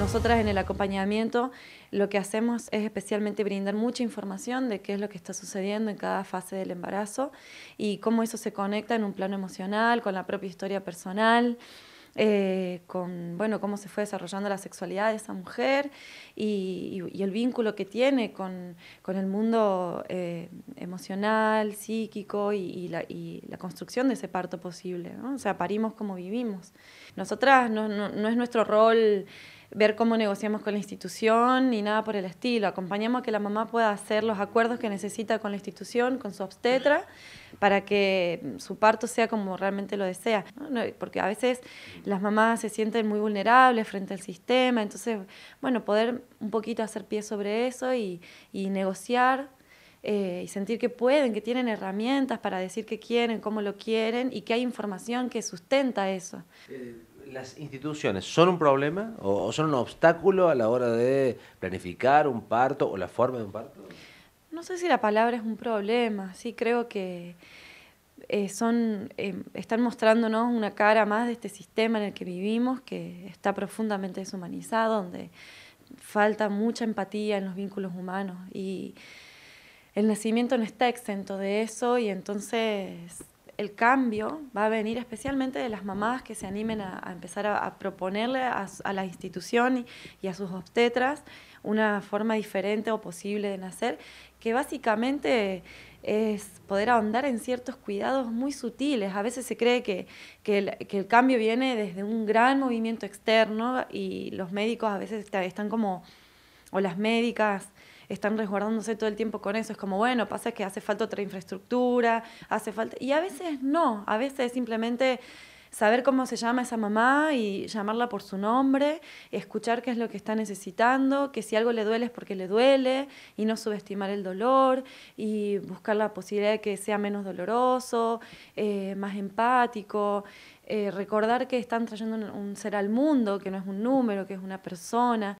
Nosotras en el acompañamiento lo que hacemos es especialmente brindar mucha información de qué es lo que está sucediendo en cada fase del embarazo y cómo eso se conecta en un plano emocional, con la propia historia personal. Eh, con bueno, cómo se fue desarrollando la sexualidad de esa mujer y, el vínculo que tiene con, el mundo eh, emocional, psíquico y la, construcción de ese parto posible. O sea, parimos como vivimos. Nosotras no es nuestro rol ver cómo negociamos con la institución ni nada por el estilo. Acompañamos a que la mamá pueda hacer los acuerdos que necesita con la institución, con su obstetra, para que su parto sea como realmente lo desea. Porque a veces las mamás se sienten muy vulnerables frente al sistema, entonces, bueno, poder un poquito hacer pie sobre eso y, negociar. Eh, y sentir que pueden, que tienen herramientas para decir que quieren, cómo lo quieren y que hay información que sustenta eso. Eh, las instituciones son un problema o son un obstáculo a la hora de planificar un parto o la forma de un parto? No sé si la palabra es un problema, sí creo que eh, son, eh, están mostrándonos una cara más de este sistema en el que vivimos, que está profundamente deshumanizado, donde falta mucha empatía en los vínculos humanos y el nacimiento no está exento de eso y entonces el cambio va a venir especialmente de las mamás que se animen a, empezar a, proponerle a, la institución y, a sus obstetras una forma diferente o posible de nacer, que básicamente es poder ahondar en ciertos cuidados muy sutiles. A veces se cree que, el, que, el, cambio viene desde un gran movimiento externo y los médicos a veces están como, o las médicas, están resguardándose todo el tiempo con eso. Es como, bueno, pasa que hace falta otra infraestructura, hace falta... Y a veces no, a veces simplemente saber cómo se llama esa mamá y llamarla por su nombre, escuchar qué es lo que está necesitando, que si algo le duele es porque le duele y no subestimar el dolor y buscar la posibilidad de que sea menos doloroso, eh, más empático, eh, recordar que están trayendo un ser al mundo, que no es un número, que es una persona.